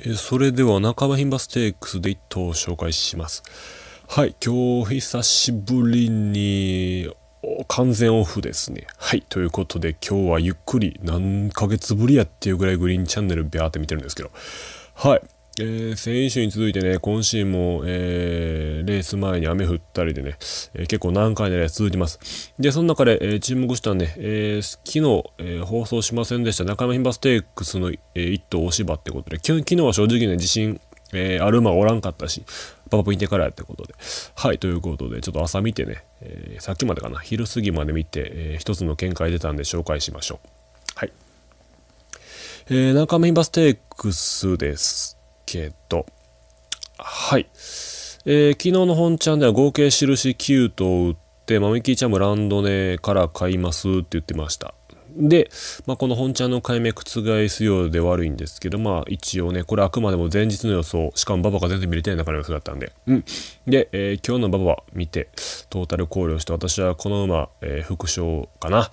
えそれでは中場品バステークスで1頭紹介します。はい、今日久しぶりに完全オフですね。はい、ということで今日はゆっくり何ヶ月ぶりやっていうぐらいグリーンチャンネルビャーって見てるんですけど、はい、えー、先週に続いてね、今週も、えー、レース前に雨降ったりでね、えー、結構何回なレース続きます。で、その中で、えー、注目したね、えー、昨日、えー、放送しませんでした中山牝馬ステークスの、えー、一頭お芝ってことで、昨日は正直ね、自信、えー、アルマおらんかったし、パパポイントからやってことで。はい、ということで、ちょっと朝見てね、えー、さっきまでかな、昼過ぎまで見て、えー、一つの見解出たんで紹介しましょう。はい。えー、中ンバステークスです。けど、はい。えー、昨日の本ちゃんでは合計印9頭売って、マミキーちゃんもランドネから買いますって言ってました。で、まあ、この本ちゃんの解明覆すようで悪いんですけど、まあ一応ね、これあくまでも前日の予想、しかもババが全然見れてない中の予想だったんで、うん。で、えー、今日のババは見て、トータル考慮して、私はこの馬、えー、副賞かな。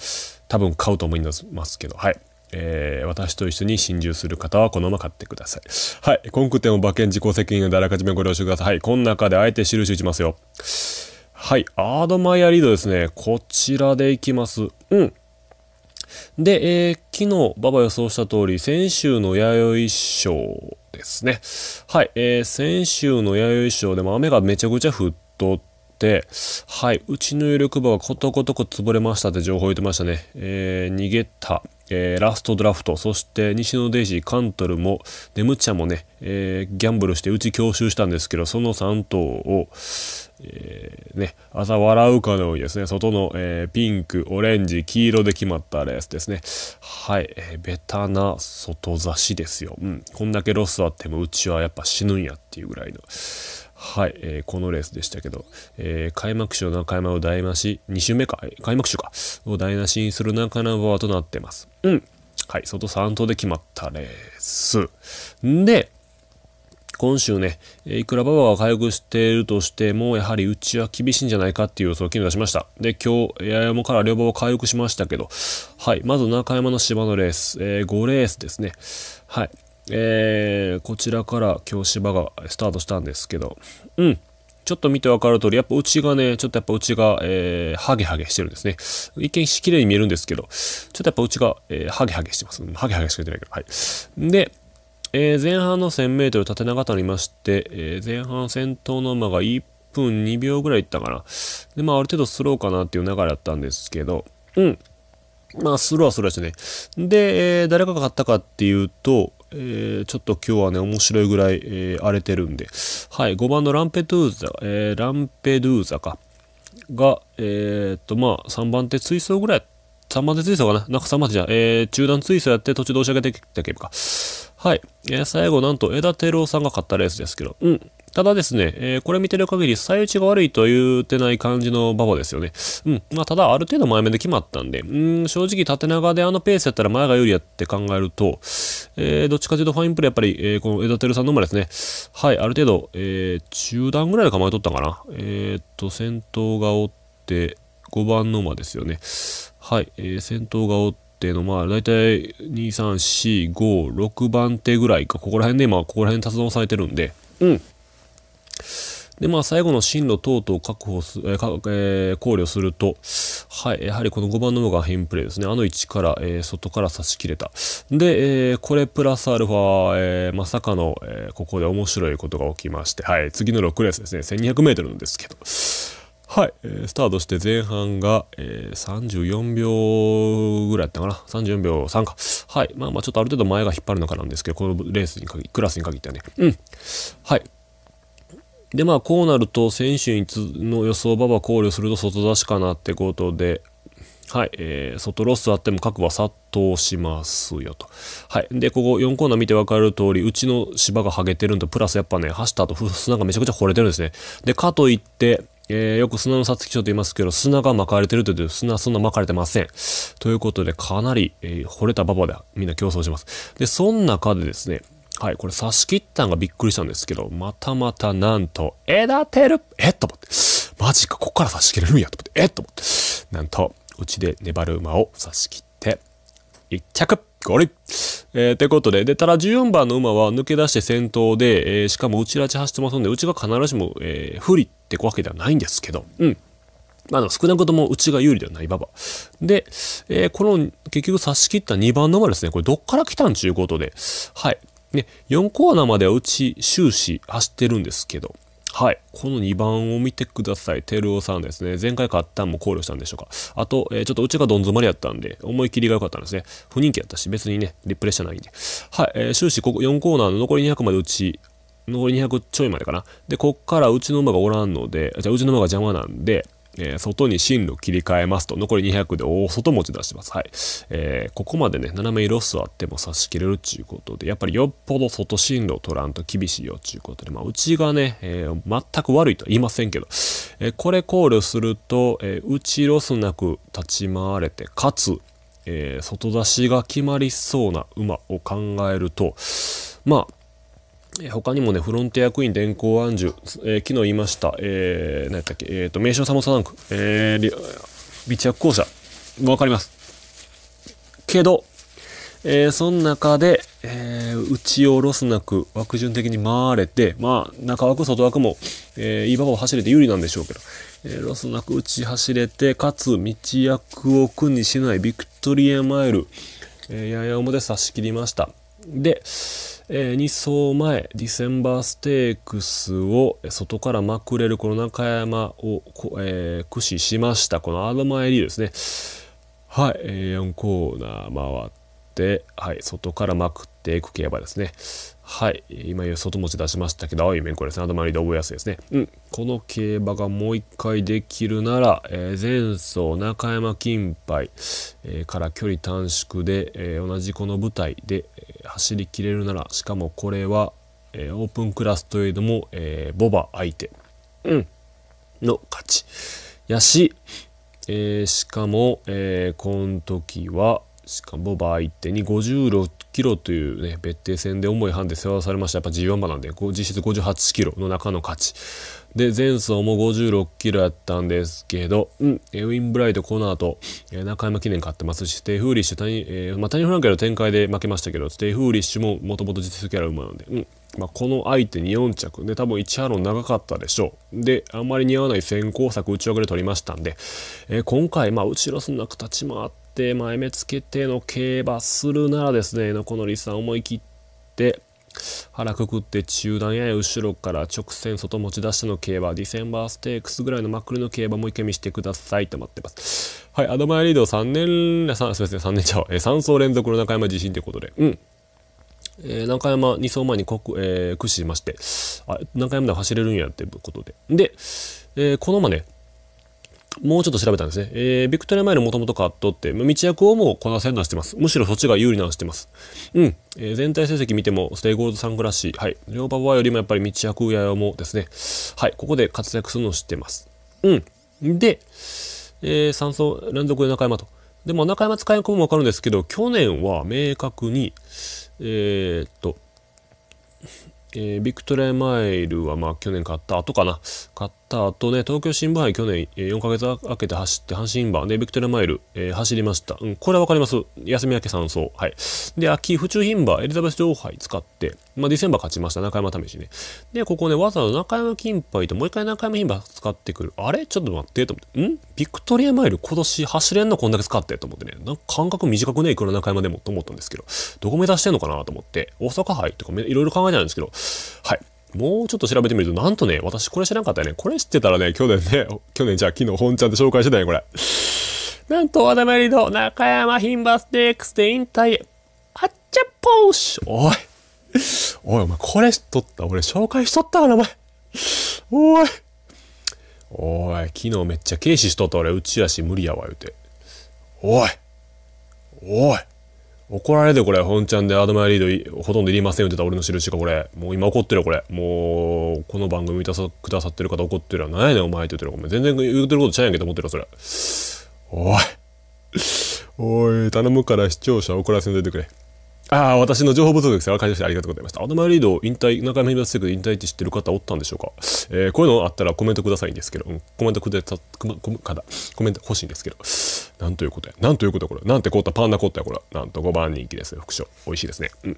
多分買うと思いますけど、はい。えー、私と一緒に心中する方はこのまま買ってください。はい。コンクンを馬券自己責任であらかじめご了承ください。はい。この中であえて印打ちますよ。はい。アードマイアリードですね。こちらでいきます。うん。で、えー、昨日、馬場予想した通り、先週の弥生賞ですね。はい。えー、先週の弥生賞でも雨がめちゃくちゃ降っとって、はい。うちの有力馬はことことく潰れましたって情報を言ってましたね。えー、逃げた。えー、ラストドラフト、そして西野デイジー、カントルも、ネムチャもね、えー、ギャンブルしてうち強襲したんですけど、その3頭を、えー、ね、笑うかのようにですね、外の、えピンク、オレンジ、黄色で決まったレースですね。はい、えベタな外差しですよ。うん、こんだけロスあってもうちはやっぱ死ぬんやっていうぐらいの。はい、えー、このレースでしたけど、えー、開幕賞中山を台無し、2週目か、開幕賞か、を台無しにする中山となってます。うん。はい、外3頭で決まったレース。んで、今週ね、いくら馬場は回復しているとしても、やはりうちは厳しいんじゃないかっていう予想を昨日出しました。で、今日、八重山から両馬回復しましたけど、はい、まず中山の芝のレース、えー、5レースですね。はい。えー、こちらから京芝がスタートしたんですけど、うん。ちょっと見てわかる通り、やっぱうちがね、ちょっとやっぱうちが、えー、ハゲハゲしてるんですね。一見し綺麗に見えるんですけど、ちょっとやっぱうちが、えー、ハゲハゲしてます。ハゲハゲしか出ないけど。はい。で、えー、前半の1 0 0 0メートル縦長となりまして、えー、前半先頭の馬が1分2秒ぐらいいったかな。で、まあある程度スローかなっていう流れだったんですけど、うん。まあ、スローはスローでしたね。で、えー、誰が勝ったかっていうと、えー、ちょっと今日はね、面白いぐらい、えー、荒れてるんで、はい、5番のランペドゥーザ、えー、ランペドゥーザか、が、えー、っと、まあ、3番手追走ぐらい、3番手追走かな、なんか3番手じゃん、えー、中段追走やって途中で押し上げてきたばか。はい、えー、最後なんと枝太郎さんが勝ったレースですけど、うん、ただですね、えー、これ見てる限り、最打ちが悪いと言うてない感じの馬場ですよね。うん。まあ、ただ、ある程度前目で決まったんで、うん、正直縦長であのペースやったら前が有利やって考えると、えー、どっちかというとファインプレーやっぱり、えー、この枝照さんの馬ですね。はい、ある程度、えー、中段ぐらいで構えとったかな。えー、っと、先頭がおって、5番の馬ですよね。はい、えー、先頭がおって、のまあ大体23456番手ぐらいかここら辺で今ここら辺達存されてるんでうんで、まあ、最後の進路等々を確保す、えーえー、考慮すると、はい、やはりこの5番の方が変プレイですね。あの位置から、えー、外から差し切れた。で、えー、これプラスアルファ、えー、まさかの、えー、ここで面白いことが起きまして、はい、次の6レースですね、1200メートルなんですけど。はい、えー、スタートして前半が、えー、34秒ぐらいだったかな。34秒3か。はい、まあまあちょっとある程度前が引っ張るのかなんですけど、このレースに限り、クラスに限ってはね。うん。はい。でまあこうなると選手の予想馬場考慮すると外出しかなってことではい、えー、外ロスあっても各は殺到しますよと。はい。で、ここ4コーナー見て分かる通り、うちの芝がはげてるんと、プラスやっぱね、走った後、砂がめちゃくちゃ惚れてるんですね。で、かといって、えー、よく砂の皐月賞と言いますけど、砂が巻かれてるというと、砂、そんな巻かれてません。ということで、かなり、えー、れた馬場でみんな競争します。で、そん中でですね、はい、これ差し切ったんがびっくりしたんですけど、またまたなんと、枝てるえっと思って、マジか、こっから差し切れるんやと思って、えっと思って、なんと、うちで粘る馬を差し切って、一着ゴリえー、ってことで、で、ただ14番の馬は抜け出して先頭で、えー、しかもうちらち走ってますので、うちが必ずしも、えー、不利ってわけではないんですけど、うん。まあ、少なくともうちが有利ではない馬場。で、えー、この結局差し切った2番の馬ですね、これどっから来たんちゅうことで、はい。ね、4コーナーまではうち終始走ってるんですけど、はい。この2番を見てください。テルオさんですね。前回買ったんも考慮したんでしょうか。あと、えー、ちょっとうちがどん詰まりやったんで、思い切りが良かったんですね。不人気やったし、別にね、リプレッシャーないんで。はい。えー、終始ここ4コーナーの残り200までうち、残り200ちょいまでかな。で、こっからうちの馬がおらんので、じゃあうちの馬が邪魔なんで、えー、外に進路切り替えますと、残り200で大外持ち出してます。はい。えー、ここまでね、斜めロスあっても差し切れるっていうことで、やっぱりよっぽど外進路を取らんと厳しいよっていうことで、まあ、うちがね、えー、全く悪いとは言いませんけど、えこれ考慮すると、えうちロスなく立ち回れて、かつ、え外出しが決まりそうな馬を考えると、まあ、他にもね、フロンティアクイーン、電光安住、えー、昨日言いました、えー、何やったっけ、えー、と、名称サモサダンク、えー、備着校舎、わかります。けど、えー、その中で、えー、内をロスなく枠順的に回れて、まあ、中枠、外枠も、えー、いいババを走れて有利なんでしょうけど、えー、ロスなく内走れて、かつ、道役を苦にしないビクトリアマイル、えー、やや表差し切りました。で、えー、2走前ディセンバーステークスを外からまくれるこの中山を、えー、駆使しましたこのアドマエリーですねはい、えー、4コーナー回って、はい、外からまくっていく競馬ですね。はい、今言う外持ち出しましたけど、青い面これですね、頭にで覚えやすいですね。うん、この競馬がもう一回できるなら、えー、前走中山金杯、えー、から距離短縮で、えー、同じこの舞台で、え走りきれるなら、しかもこれは、えオープンクラスといえども、えボバ相手、うん、の勝ち。やし、えー、しかも、えー、この時は、しかも合相手に56キロというね、別邸戦で重い判で世話されました。やっぱ G1 馬なんで、実質58キロの中の勝ち。で、前走も56キロやったんですけど、うん、エウィンブライトこの後、中山記念勝ってますし、ステイフーリッシュ、谷、えー、まあ、フランケの展開で負けましたけど、ステイフーリッシュももともと実績キャラ馬なんで、うん。まあ、この相手に4着で多分1ハロン長かったでしょうであんまり似合わない先行策内枠で取りましたんで、えー、今回まあ後ろそんな形もあって、前目つけての競馬するならですね、このリさん思い切って、腹くくって中段や後ろから直線外持ち出しての競馬、ディセンバーステークスぐらいのまくりの競馬もう一回見せてくださいと待ってます。はい、アドマイリード3年、すみません、3年ちゃう。3走連続の中山地震ということで。うん。えー、中山2走前にえー、駆使しまして、あ、中山で走れるんやっていうことで。で、えー、このまね、もうちょっと調べたんですね。えー、ビクトリアマイルもともとカットって、道役をもうこなせんなしてます。むしろそっちが有利なのしてます。うん。えー、全体成績見ても、ステイゴールドさんらしい。はい。両馬場よりもやっぱり道役やよもですね。はい。ここで活躍するのを知ってます。うん。で、えー、3走連続で中山と。でも中山使い込むもわかるんですけど、去年は明確に、えー、っと、えー、ビクトリアマイルはまあ去年買った後かな。買ったた後ね、東京新聞杯去年4ヶ月明けて走って、阪神イで、ビクトリアマイル、えー、走りました。うん、これはわかります。休み明け3走。はい。で、秋、府中牝馬、エリザベス女王杯使って、まあ、ディセンバー勝ちました。中山試しね。で、ここね、わざわざ中山金杯ともう一回中山牝馬使ってくる。あれちょっと待って、と思って。んビクトリアマイル今年走れんのこんだけ使って、と思ってね。なんか感覚短くね、いくら中山でもと思ったんですけど、どこ目指してんのかなと思って、大阪杯とかいろいろ考えてるんですけど、はい。もうちょっと調べてみると、なんとね、私これ知らんかったよね。これ知ってたらね、去年ね、去年じゃあ昨日本ちゃんで紹介してたよ、これ。なんと、和田まりの中山牝馬ステークスで引退。あっちゃぽーしおい。おい、お前これしとった俺紹介しとったかな、お前。おい。おい、昨日めっちゃ軽視しとった俺、うちやし無理やわ、言うて。おい。おい。怒られてこれ本ちゃんでアドマイリードほとんどいりませんよってた俺の印がこれもう今怒ってるよこれもうこの番組見たさくださってる方怒ってるよ何やねんお前って言ってるお前全然言ってることちゃうやんけと思ってるよそれおいおい頼むから視聴者怒らせんといてくれああ、私の情報不足です。わかりました。ありがとうございました。アドマイリード引退、中山秀康テ引退って知ってる方おったんでしょうか、えー、こういうのあったらコメントくださいんですけど、コメントくださ、コメント欲しいんですけど。なんということや。なんということや、これ。なんてこったパンダこったや、これ。なんと5番人気ですね、副賞。美味しいですね。うん。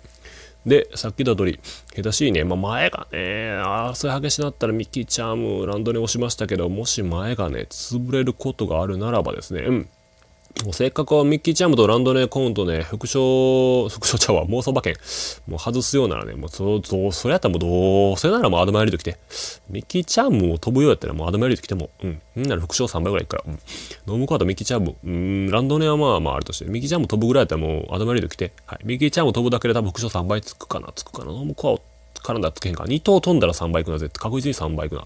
で、さっき言った通り、下手しいね、まあ、前がね、争い激しなったらミッキーチャーム、ランドに押しましたけど、もし前がね、潰れることがあるならばですね、うん。もうせっかくミッキーチャームとランドネコーンとね、副賞、副賞ちゃうわ、妄想馬券、もう外すようならね、もうそ、そ、それやったらもうどうせならもうアドマイルド来て、ミッキーチャームを飛ぶようやったらもうアドマイルド来ても、うん、んなら副賞3倍ぐらいいくから、うん、ノームコアとミッキーチャーム、うん、ランドネはまあまああるとして、ミッキーチャーム飛ぶぐらいやったらもうアドマイルド来て、はい、ミッキーチャーム飛ぶだけで多分副賞3倍つくかな、つくかな、ノームコアを絡んだつけへんか、2頭飛んだら3倍いくなぜ、確実に3倍いくな。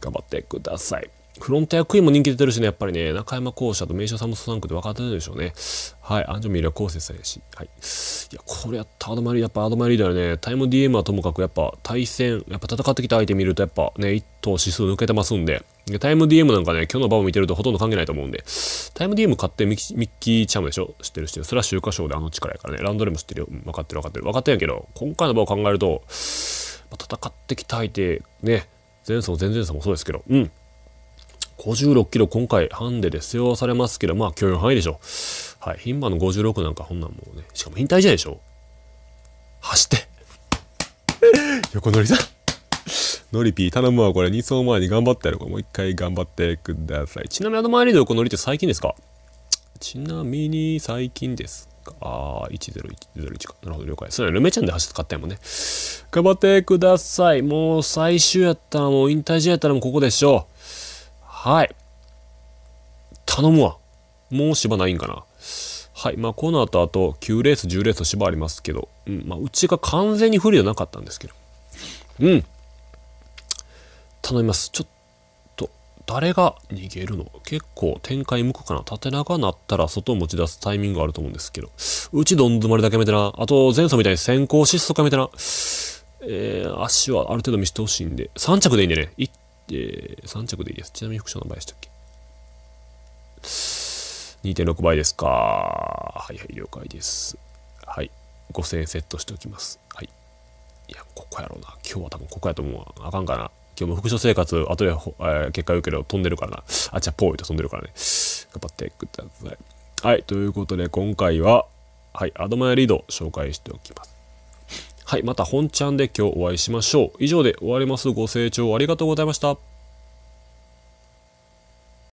頑張ってください。フロンタアクイーンも人気出てるしね、やっぱりね、中山校舎と名所サムソンク区で分かってるでしょうね。はい、アンジョミールは高節さやし。はい。いや、これやった、アドマリー、やっぱアドマリーだよね。タイム DM はともかく、やっぱ対戦、やっぱ戦ってきた相手見ると、やっぱね、1頭指数抜けてますんで、でタイム DM なんかね、今日の場を見てるとほとんど関係ないと思うんで、タイム DM 買ってミキッキーチャムでしょ知ってるし、それは週刊賞であの力やからね。ランドレも知ってるよ。分かってる分かってる。分かってんやけど、今回の場を考えると、ま戦ってきた相手、ね、前走、前々走もそうですけど、うん。56キロ今回ハンデで背負わされますけど、まあ許容範囲でしょう。はい。牝馬の56なんかこんなんもうね、しかも引退じゃないでしょ走って 横乗りさんノリピー頼むわ、これ。2走前に頑張ってやる。これもう一回頑張ってください。ちなみにあの周りの横乗りって最近ですかちなみに最近ですかああ、10101か。なるほど、了解。それはルメちゃんで走って買ったやもんね。頑張ってください。もう最終やったらもう引退試合やったらもうここでしょう。はい。頼むわ。もう芝ないんかな。はい。まあ、この後、あと9レース、10レース芝ありますけど、うん。まあ、うちが完全に不利じゃなかったんですけど。うん。頼みます。ちょっと、誰が逃げるの結構展開向くかな縦長なったら外を持ち出すタイミングがあると思うんですけど。うちどん詰まりだけめてな。あと、前走みたいに先行失速やめてな。えー、足はある程度見せてほしいんで。3着でいいんでね。1えー、3着でいいです。ちなみに副賞の倍でしたっけ ?2.6 倍ですか。はいはい、了解です。はい。5000円セットしておきます。はい。いや、ここやろうな。今日は多分ここやと思うわ。あかんかな。今日も副賞生活、後で、えー、結果良ければ飛んでるからな。あ、じゃあ、ポーイと飛んでるからね。頑張ってください。はい、ということで、今回は、はい、アドマイリード紹介しておきます。はい、また本ちゃんで今日お会いしましょう。以上で終わります。ご清聴ありがとうございました。